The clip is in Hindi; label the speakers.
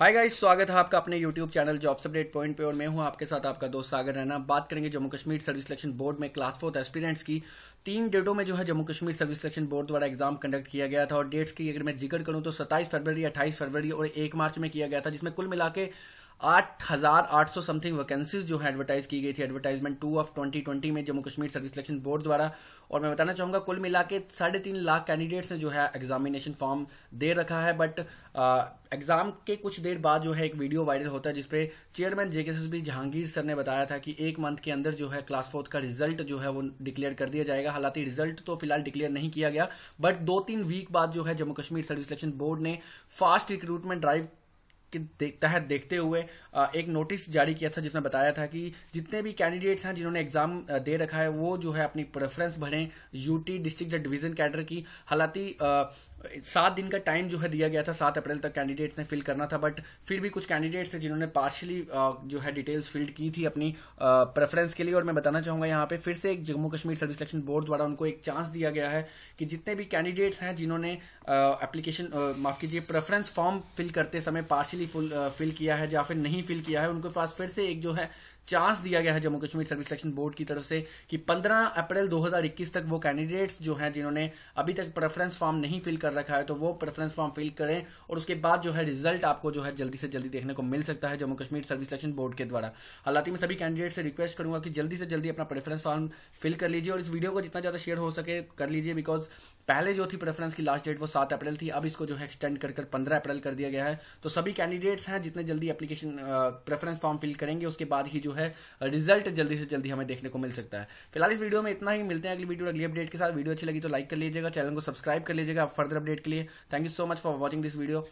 Speaker 1: हाय गाइस स्वागत है आपका अपने YouTube channel job update point पे और मैं हूं आपके साथ आपका दोस्त सागर रहना बात करेंगे Jammu Kashmir service selection board में क्लास फोर्थ एस्पिरेंट्स की तीन डेटों में जो है Jammu Kashmir service selection board द्वारा एग्जाम कंडक्ट किया गया था और डेट्स की अगर मैं जिक्र करूं तो सत्ताईस फरवरी अट्ठाईस फरवरी और एक मार्च में किया गया था जिसमें कुल मिला आठ हजार आठ सौ समथिंग वैकेंसीज जो है एडवर्टाइज की गई थी advertisement two of twenty twenty में Jammu Kashmir service selection board द्वारा और मैं बताना चाहूंगा कुल मिला के साढ़े तीन लाख कैंडिडेट्स ने जो है एग्जामिनेशन फॉर्म दे रखा है बट एग्जाम के कुछ देर बाद जो है एक वीडियो वायरल होता है जिसपे चेयरमैन जेके जहांगीर सर ने बताया था कि एक मंथ के अंदर जो है क्लास फोर्थ का रिजल्ट जो है वो डिक्लेयर कर दिया जाएगा हालांकि रिजल्ट तो फिलहाल डिक्लेयर नहीं किया गया बट दो तीन वीक बाद जो है Jammu Kashmir service selection board ने फास्ट रिक्रूटमेंट ड्राइव कि तहत देखते हुए एक नोटिस जारी किया था जिसमें बताया था कि जितने भी कैंडिडेट्स हैं जिन्होंने एग्जाम दे रखा है वो जो है अपनी प्रेफरेंस भरें यूटी डिस्ट्रिक्ट या डिवीजन कैडर की हालांकि सात दिन का टाइम जो है दिया गया था सात अप्रैल तक कैंडिडेट्स ने फिल करना था बट फिर भी कुछ कैंडिडेट्स हैं जिन्होंने पार्शली जो है डिटेल्स फिल्ड की थी अपनी प्रेफरेंस के लिए और मैं बताना चाहूंगा यहाँ पे फिर से एक Jammu Kashmir service selection board द्वारा उनको एक चांस दिया गया है कि जितने भी कैंडिडेट्स हैं जिन्होंने एप्लीकेशन माफ कीजिए प्रेफरेंस फॉर्म फिल करते समय पार्शली पार्शली फुल फिल किया है या फिर नहीं फिल किया है उनके पास फिर से एक जो है चांस दिया गया है Jammu Kashmir service selection board की तरफ से कि 15 अप्रैल 2021 तक वो कैंडिडेट्स जो हैं जिन्होंने अभी तक प्रेफरेंस फॉर्म नहीं फिल कर रखा है तो वो प्रेफरेंस फॉर्म फिल करें और उसके बाद जो है रिजल्ट आपको जो है जल्दी से जल्दी देखने को मिल सकता है Jammu Kashmir service selection board के द्वारा हालांकि मैं सभी कैंडिडेट से रिक्वेस्ट करूंगा कि जल्दी से जल्दी अपना प्रेफरेंस फॉर्म फिल कर लीजिए और इस वीडियो को जितना ज्यादा शेयर हो सके कर लीजिए बिकॉज पहले जो थी प्रेफरेंस की लास्ट डेट वो सात अप्रैल थी अब इसको जो है एक्सटेंड कर पंद्रह अप्रैल कर दिया गया है तो सभी कैंडिडेट्स हैं जितने जल्दी एप्लीकेशन प्रेफरेंस फॉर्म फिल करेंगे उसके बाद ही जो है रिजल्ट जल्दी से जल्दी हमें देखने को मिल सकता है फिलहाल इस वीडियो में इतना ही मिलते हैं अगली वीडियो अगली अपडेट के साथ वीडियो अच्छी लगी तो लाइक कर लीजिएगा चैनल को सब्सक्राइब कर लीजिएगा फर्दर अपडेट के लिए thank you so much for watching this video